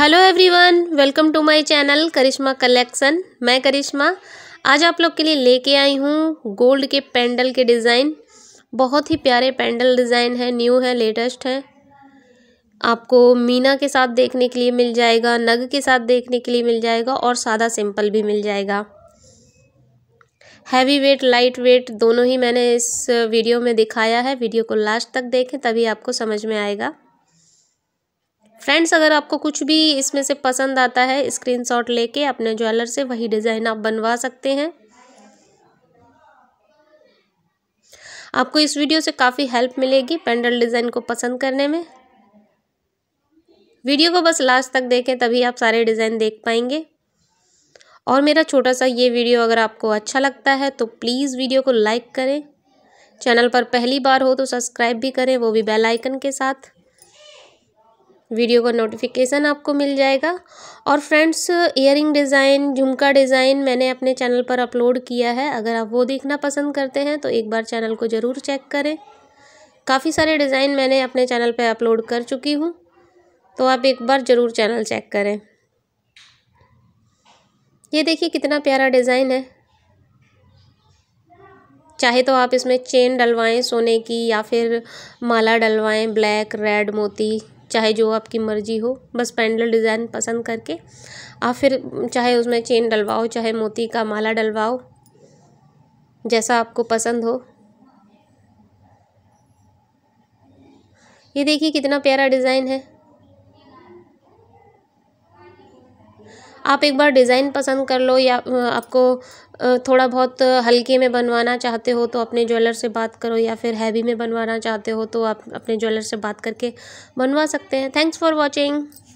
hello everyone welcome to my channel Karishma collection मैं करिश्मा आज आप लोग के लिए लेके आई हूँ गोल्ड के पेंडल के डिज़ाइन बहुत ही प्यारे पेंडल डिज़ाइन है न्यू है लेटेस्ट है आपको मीना के साथ देखने के लिए मिल जाएगा नग के साथ देखने के लिए मिल जाएगा और सादा सिंपल भी मिल जाएगा हैवी वेट लाइट वेट दोनों ही मैंने इस वीडियो में दिखाया है वीडियो को लास्ट तक देखें तभी आपको समझ में आएगा फ्रेंड्स अगर आपको कुछ भी इसमें से पसंद आता है स्क्रीनशॉट लेके अपने ज्वेलर से वही डिज़ाइन आप बनवा सकते हैं आपको इस वीडियो से काफ़ी हेल्प मिलेगी पेंडल डिज़ाइन को पसंद करने में वीडियो को बस लास्ट तक देखें तभी आप सारे डिज़ाइन देख पाएंगे और मेरा छोटा सा ये वीडियो अगर आपको अच्छा लगता है तो प्लीज़ वीडियो को लाइक करें चैनल पर पहली बार हो तो सब्सक्राइब भी करें वो भी बेल आइकन के साथ वीडियो का नोटिफिकेशन आपको मिल जाएगा और फ्रेंड्स ईयरिंग डिज़ाइन झुमका डिज़ाइन मैंने अपने चैनल पर अपलोड किया है अगर आप वो देखना पसंद करते हैं तो एक बार चैनल को ज़रूर चेक करें काफ़ी सारे डिज़ाइन मैंने अपने चैनल पर अपलोड कर चुकी हूँ तो आप एक बार ज़रूर चैनल चेक करें ये देखिए कितना प्यारा डिज़ाइन है चाहे तो आप इसमें चेन डलवाएं सोने की या फिर माला डलवाएं ब्लैक रेड मोती चाहे जो आपकी मर्ज़ी हो बस पैंडल डिज़ाइन पसंद करके आप फिर चाहे उसमें चेन डलवाओ चाहे मोती का माला डलवाओ जैसा आपको पसंद हो ये देखिए कितना प्यारा डिज़ाइन है आप एक बार डिज़ाइन पसंद कर लो या आपको थोड़ा बहुत हल्के में बनवाना चाहते हो तो अपने ज्वेलर से बात करो या फिर हैवी में बनवाना चाहते हो तो आप अपने ज्वेलर से बात करके बनवा सकते हैं थैंक्स फॉर वॉचिंग